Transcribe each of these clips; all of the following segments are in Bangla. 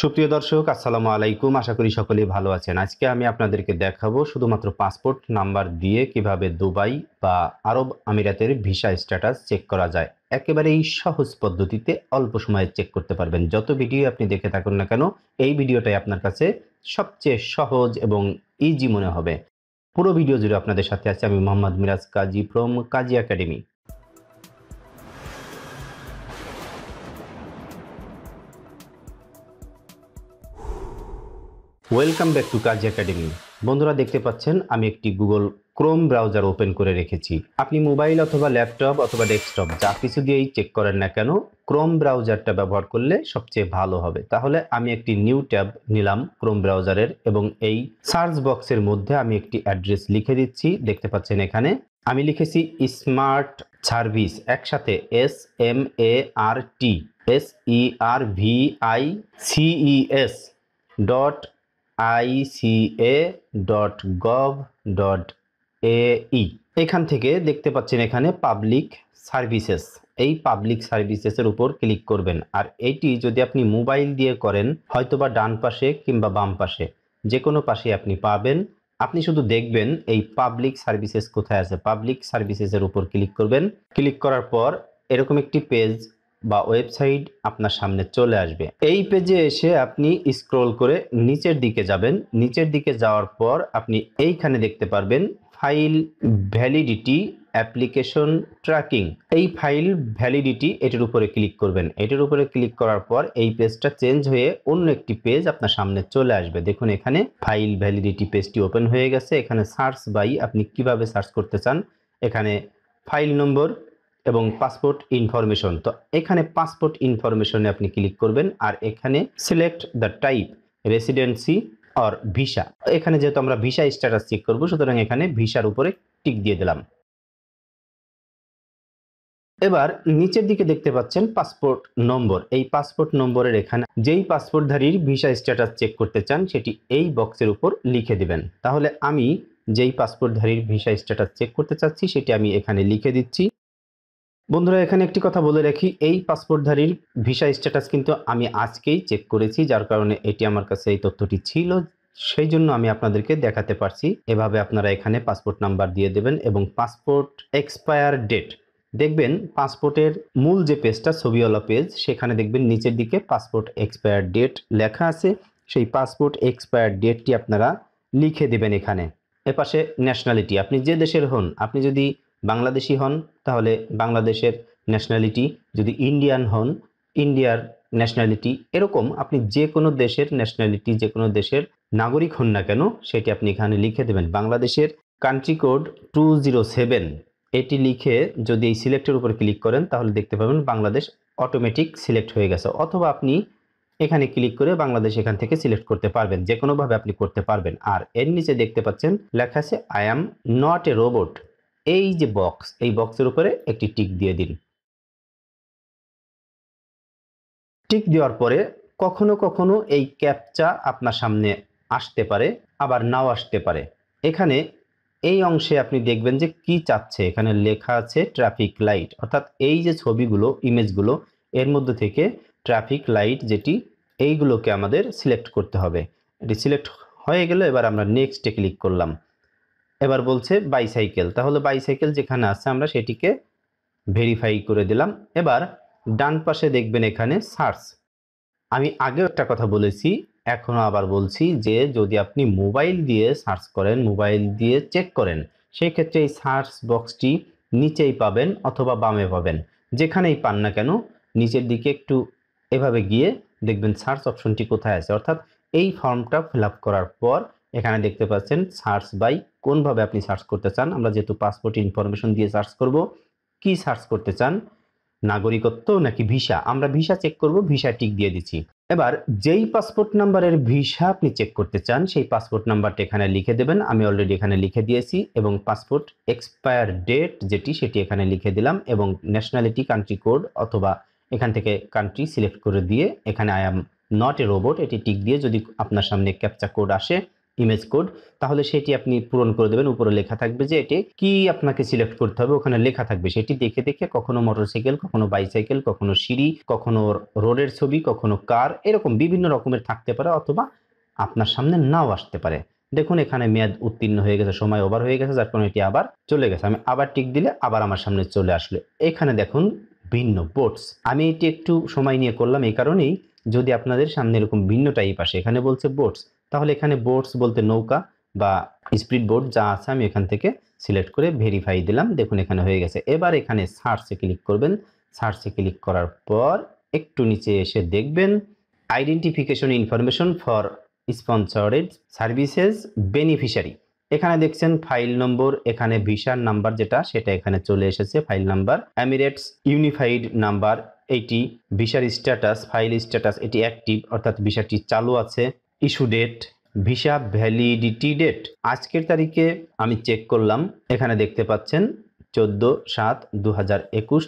সুপ্রিয় দর্শক আসসালামু আলাইকুম আশা করি সকলেই ভালো আছেন আজকে আমি আপনাদেরকে দেখাবো শুধুমাত্র পাসপোর্ট নাম্বার দিয়ে কিভাবে দুবাই বা আরব আমিরাতের ভিসা স্ট্যাটাস চেক করা যায় একেবারেই সহজ পদ্ধতিতে অল্প সময়ে চেক করতে পারবেন যত ভিডিও আপনি দেখে থাকুন না কেন এই ভিডিওটাই আপনার কাছে সবচেয়ে সহজ এবং ইজি মনে হবে পুরো ভিডিও জুড়ে আপনাদের সাথে আছে আমি Mohammad Miraj Kazi from Kazi academy welcome back to Kazi academy বন্ধুরা দেখতে পাচ্ছেন আমি একটি গুগল ক্রোম ব্রাউজার ওপেন করে রেখেছি আপনি মোবাইল অথবা ল্যাপটপ অথবা ডেস্কটপ যা কিছু দিয়েই চেক করেন না কেন ক্রোম ব্রাউজারটা ব্যবহার করলে সবচেয়ে ভালো হবে তাহলে আমি একটি নিউ ট্যাব নিলাম ক্রোম ব্রাউজারের এবং এই সার্চ বক্সের মধ্যে আমি একটি অ্যাড্রেস লিখে দিচ্ছি দেখতে পাচ্ছেন এখানে আমি লিখেছি স্মার্ট সার্ভিস একসাথে S M A R T S E R V I C E S dot ICA dot gov dot এই এখান থেকে দেখতে পাচ্ছেন এখানে পাবলিক সার্ভিসেস এই পাবলিক সার্ভিসেসের উপর ক্লিক করবেন আর এটি যদি আপনি মোবাইল দিয়ে করেন হয়তোবা ডান পাশে কিংবা বাম পাশে যে কোনো পাশে আপনি পাবেন আপনি শুধু দেখবেন এই পাবলিক সার্ভিসেস কোথায় আছে পাবলিক সার্ভিসেসের উপর ক্লিক করবেন ক্লিক করার পর এরকম একটি পেজ বা ওয়েবসাইট আপনার সামনে চলে আসবে এই পেজে এসে আপনি স্ক্রল করে নিচের দিকে যাবেন নিচের দিকে যাওয়ার পর আপনি এইখানে দেখতে পারবেন ফাইল ভ্যালিডিটি অ্যাপ্লিকেশন ট্র্যাকিং এই ফাইল ভ্যালিডিটি এটির উপরে ক্লিক করবেন এটির উপরে ক্লিক করার পর এই পেজটা চেঞ্জ হয়ে অন্য একটি পেজ আপনার সামনে চলে আসবে দেখুন এখানে ফাইল ভ্যালিডিটি পেজটি ওপেন হয়ে গেছে এখানে সার্চ বাই আপনি কিভাবে সার্চ করতে চান এখানে ফাইল নম্বর এবং পাসপোর্ট ইনফরমেশন তো এখানে পাসপোর্ট ইনফরমেশনে আপনি ক্লিক করবেন আর এখানে select the type residency or visa এখানে যেহেতু আমরা ভিসা স্ট্যাটাস চেক করব সুতরাং এখানে ভিসার উপরে টিক দিয়ে দিলাম এবার নিচের দিকে দেখতে পাচ্ছেন পাসপোর্ট নম্বর এই পাসপোর্ট নম্বরের এখানে যেই পাসপোর্টধারীর ভিসা স্ট্যাটাস চেক করতে চান সেটি এই বক্সের উপর লিখে দিবেন তাহলে আমি যেই পাসপোর্টধারীর ভিসা স্ট্যাটাস চেক করতে চাচ্ছি সেটি আমি এখানে লিখে দিচ্ছি বন্ধুরা এখানে একটি কথা বলে রাখি এই পাসপোর্টধারীর ভিসা স্ট্যাটাস কিন্তু আমি আজকেই চেক করেছি যার কারণে এটি আমার কাছে এই তথ্যটি ছিল সেই জন্য আমি আপনাদেরকে দেখাতে পারছি এভাবে আপনারা এখানে পাসপোর্ট নাম্বার দিয়ে দেবেন এবং পাসপোর্ট এক্সপায়ার ডেট দেখবেন পাসপোর্টের মূল যে পেজটা ছবিওয়ালা পেজ সেখানে দেখবেন নিচের দিকে পাসপোর্ট এক্সপায়ার ডেট লেখা আছে সেই পাসপোর্ট এক্সপায়ার ডেটটি আপনারা লিখে দেবেন এখানে এপাশে ন্যাশনালিটি আপনি যে দেশের হন আপনি যদি বাংলাদেশি হন তাহলে বাংলাদেশের ন্যাশনালিটি যদি ইন্ডিয়ান হন ইন্ডিয়ার ন্যাশনালিটি এরকম আপনি যে কোনো দেশের ন্যাশনালিটি যে কোনো দেশের নাগরিক হন না কেন সেটি আপনি এখানে লিখে দেবেন বাংলাদেশের country code two zero seven এটি লিখে যদি এই সিলেক্টের উপর ক্লিক করেন তাহলে দেখতে পাবেন বাংলাদেশ অটোমেটিক সিলেক্ট হয়ে গেছে অথবা আপনি এখানে ক্লিক করে বাংলাদেশ এখান থেকে সিলেক্ট করতে পারবেন যে কোনোভাবে আপনি করতে পারবেন আর এর নিচে দেখতে পাচ্ছেন লেখা আছে I am not a robot এই যে বক্স এই বক্সের উপরে একটি টিক দিয়ে দিন টিক দেওয়ার পরে কখনো কখনো এই ক্যাপচা আপনার সামনে আসতে পারে আবার নাও আসতে পারে এখানে এই অংশে আপনি দেখবেন যে কি চাচ্ছে এখানে লেখা আছে ট্রাফিক লাইট অর্থাৎ এই যে ছবিগুলো ইমেজগুলো এর মধ্যে থেকে ট্রাফিক লাইট যেটি এইগুলোকে আমাদের সিলেক্ট করতে হবে এটি সিলেক্ট হয়ে গেলে এবার আমরা নেক্সটে ক্লিক করলাম এবার বলছে বাইসাইকেল তাহলে বাইসাইকেল যেখানে আছে আমরা সেটিকে ভেরিফাই করে দিলাম এবার ডান পাশে দেখবেন এখানে সার্চ আমি আগেও একটা কথা বলেছি এখনও আবার বলছি যে যদি আপনি মোবাইল দিয়ে সার্চ করেন মোবাইল দিয়ে চেক করেন সেক্ষেত্রে এই সার্চ বক্সটি নিচেই পাবেন অথবা বামে পাবেন যেখানেই পান না কেন নিচের দিকে একটু এভাবে গিয়ে দেখবেন সার্চ অপশনটি কোথায় আছে অর্থাৎ এই ফর্মটা ফিল করার পর এখানে দেখতে পাচ্ছেন সার্চ বাই কোনভাবে আপনি সার্চ করতে চান আমরা যেহেতু পাসপোর্ট ইনফরমেশন দিয়ে সার্চ করব কি সার্চ করতে চান নাগরিকত্ব নাকি ভিসা আমরা ভিসা চেক করব ভিসা টিক দিয়ে দিচ্ছি এবার যেই পাসপোর্ট নাম্বারের ভিসা আপনি চেক করতে চান সেই পাসপোর্ট নাম্বারটা এখানে লিখে দেবেন আমি অলরেডি এখানে লিখে দিয়েছি এবং পাসপোর্ট এক্সপায়ার ডেট যেটি সেটি এখানে লিখে দিলাম এবং ন্যাশনালিটি কান্ট্রি কোড অথবা এখান থেকে কান্ট্রি সিলেক্ট করে দিয়ে এখানে I am not a robot এটি টিক দিয়ে যদি আপনার সামনে ক্যাপচা কোড আসে ইমেজ কোড তাহলে সেটি আপনি পূরণ করে দেবেন উপরে লেখা থাকবে যে এটি কি আপনাকে সিলেক্ট করতে হবে ওখানে লেখা থাকবে সেটি দেখে দেখে কখনো মোটরসাইকেল কখনো বাইসাইকেল কখনো সিঁড়ি কখনো রোডের ছবি কখনো কার এরকম বিভিন্ন রকমের থাকতে পারে অথবা আপনার সামনে নাও আসতে পারে দেখুন এখানে মেয়াদ উত্তীর্ণ হয়ে গেছে সময় ওভার হয়ে গেছে যার কারণে এটি আবার চলে গেছে আমি আবার টিক দিলে আবার আমার সামনে চলে আসলো এখানে দেখুন ভিন্ন বোটস আমি এটি একটু সময় নিয়ে করলাম এই কারণেই যদি আপনাদের সামনে এরকম ভিন্ন টাইপ আসে এখানে বলছে বোটস তাহলে এখানে বোর্ডস বলতে নৌকা বা স্পিড বোর্ড যা আছে আমি এখান থেকে সিলেক্ট করে ভেরিফাই দিলাম দেখুন এখানে হয়ে গেছে এবার এখানে সার্চে ক্লিক করবেন সার্চে ক্লিক করার পর একটু নিচে এসে দেখবেন identification information for sponsored services beneficiary এখানে দেখছেন ফাইল নম্বর এখানে ভিসার নাম্বার যেটা সেটা এখানে চলে এসেছে file number Emirates unified number এইটি ভিসার স্ট্যাটাস ফাইল স্ট্যাটাস এটি অ্যাক্টিভ অর্থাৎ ভিসাটি চালু আছে issue date visa validity date আজকের তারিখে আমি চেক করলাম এখানে দেখতে পাচ্ছেন চোদ্দ সাত দু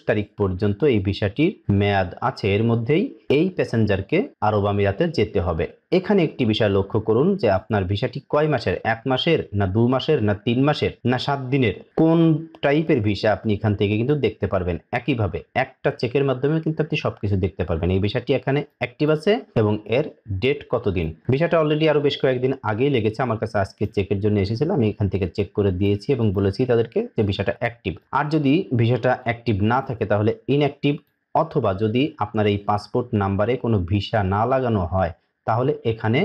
তারিখ পর্যন্ত এই ভিসাটির মেয়াদ আছে এর মধ্যেই এই প্যাসেঞ্জারকে আরব আমিরাতে যেতে হবে এখানে একটি বিষয় লক্ষ্য করুন যে আপনার ভিসাটি কয় মাসের এক মাসের না দু মাসের না তিন মাসের না সাত দিনের কোন টাইপের ভিসা আপনি এখান থেকে কিন্তু দেখতে পারবেন একইভাবে একটা চেকের মাধ্যমে কিন্তু আপনি সবকিছু দেখতে পারবেন এই ভিসাটি এখানে অ্যাক্টিভ আছে এবং এর ডেট কতদিন ভিসাটা অলরেডি আরও বেশ কয়েকদিন আগেই লেগেছে আমার কাছে আজকে চেকের জন্য এসেছিল আমি এখান থেকে চেক করে দিয়েছি এবং বলেছি তাদেরকে যে ভিসাটা অ্যাক্টিভ আর যদি ভিসাটা অ্যাক্টিভ না থাকে তাহলে ইনঅ্যাক্টিভ অথবা যদি আপনার এই পাসপোর্ট নাম্বারে কোনো ভিসা না লাগানো হয় তাহলে এখানে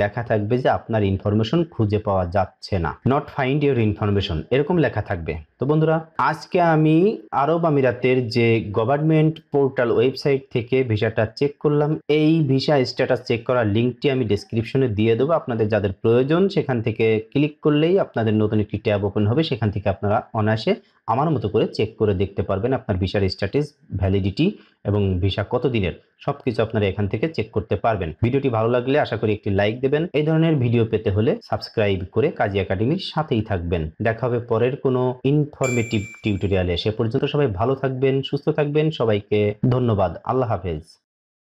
লেখা থাকবে যে আপনার ইনফরমেশন খুঁজে পাওয়া যাচ্ছে না নট ফাইন্ড ইউর ইনফরমেশন এরকম লেখা থাকবে তো বন্ধুরা আজকে আমি আরব আমিরাতের যে গভর্নমেন্ট পোর্টাল ওয়েবসাইট থেকে ভিসাটা চেক করলাম এই ভিসা স্ট্যাটাস চেক করার লিঙ্কটি আমি ডিসক্রিপশনে দিয়ে দেবো আপনাদের যাদের প্রয়োজন সেখান থেকে ক্লিক করলেই আপনাদের নতুন একটি ট্যাব ওপেন হবে সেখান থেকে আপনারা অনায়াসে আমার মতো করে চেক করে দেখতে পারবেন আপনার ভিসার স্ট্যাটাস ভ্যালিডিটি এবং ভিসা কত দিনের সব কিছু আপনারা এখান থেকে চেক করতে পারবেন ভিডিওটি ভালো লাগলে আশা করি একটি লাইক দেবেন এই ধরনের ভিডিও পেতে হলে সাবস্ক্রাইব করে কাজী একাডেমির সাথেই থাকবেন দেখা হবে পরের কোনো ইনফরমেটিভ টিউটোরিয়ালে সে পর্যন্ত সবাই ভালো থাকবেন সুস্থ থাকবেন সবাইকে ধন্যবাদ আল্লাহ হাফেজ